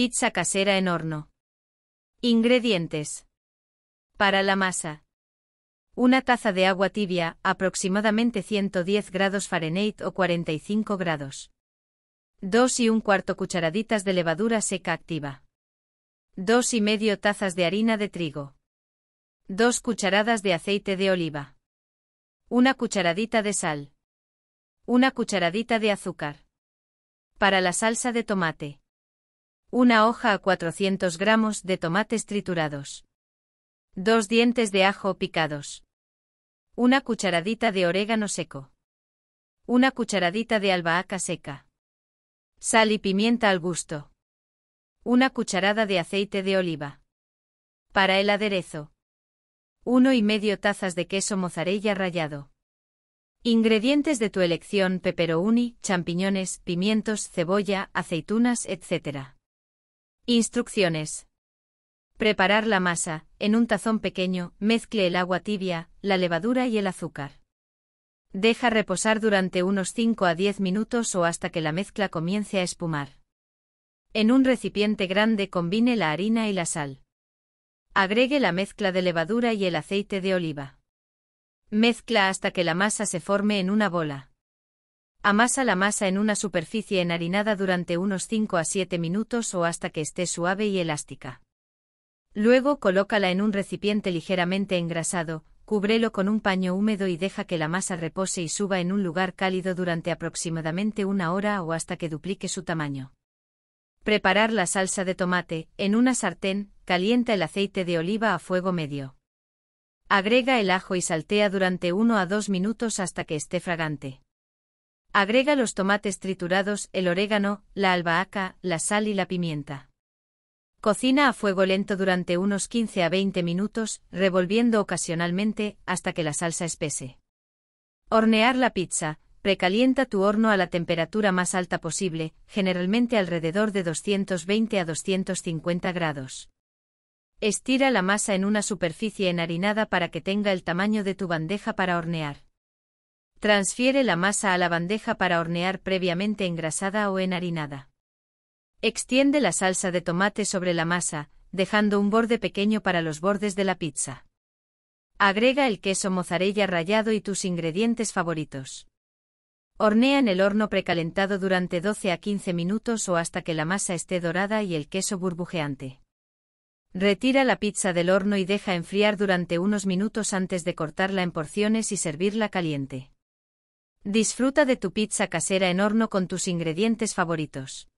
Pizza casera en horno. Ingredientes. Para la masa. Una taza de agua tibia, aproximadamente 110 grados Fahrenheit o 45 grados. Dos y un cuarto cucharaditas de levadura seca activa. Dos y medio tazas de harina de trigo. Dos cucharadas de aceite de oliva. Una cucharadita de sal. Una cucharadita de azúcar. Para la salsa de tomate una hoja a 400 gramos de tomates triturados, dos dientes de ajo picados, una cucharadita de orégano seco, una cucharadita de albahaca seca, sal y pimienta al gusto, una cucharada de aceite de oliva. Para el aderezo, uno y medio tazas de queso mozzarella rallado. Ingredientes de tu elección: pepperoni, champiñones, pimientos, cebolla, aceitunas, etcétera. Instrucciones. Preparar la masa. En un tazón pequeño, mezcle el agua tibia, la levadura y el azúcar. Deja reposar durante unos 5 a 10 minutos o hasta que la mezcla comience a espumar. En un recipiente grande combine la harina y la sal. Agregue la mezcla de levadura y el aceite de oliva. Mezcla hasta que la masa se forme en una bola. Amasa la masa en una superficie enharinada durante unos 5 a 7 minutos o hasta que esté suave y elástica. Luego colócala en un recipiente ligeramente engrasado, cúbrelo con un paño húmedo y deja que la masa repose y suba en un lugar cálido durante aproximadamente una hora o hasta que duplique su tamaño. Preparar la salsa de tomate. En una sartén, calienta el aceite de oliva a fuego medio. Agrega el ajo y saltea durante 1 a 2 minutos hasta que esté fragante. Agrega los tomates triturados, el orégano, la albahaca, la sal y la pimienta. Cocina a fuego lento durante unos 15 a 20 minutos, revolviendo ocasionalmente hasta que la salsa espese. Hornear la pizza. Precalienta tu horno a la temperatura más alta posible, generalmente alrededor de 220 a 250 grados. Estira la masa en una superficie enharinada para que tenga el tamaño de tu bandeja para hornear. Transfiere la masa a la bandeja para hornear previamente engrasada o enharinada. Extiende la salsa de tomate sobre la masa, dejando un borde pequeño para los bordes de la pizza. Agrega el queso mozzarella rallado y tus ingredientes favoritos. Hornea en el horno precalentado durante 12 a 15 minutos o hasta que la masa esté dorada y el queso burbujeante. Retira la pizza del horno y deja enfriar durante unos minutos antes de cortarla en porciones y servirla caliente. Disfruta de tu pizza casera en horno con tus ingredientes favoritos.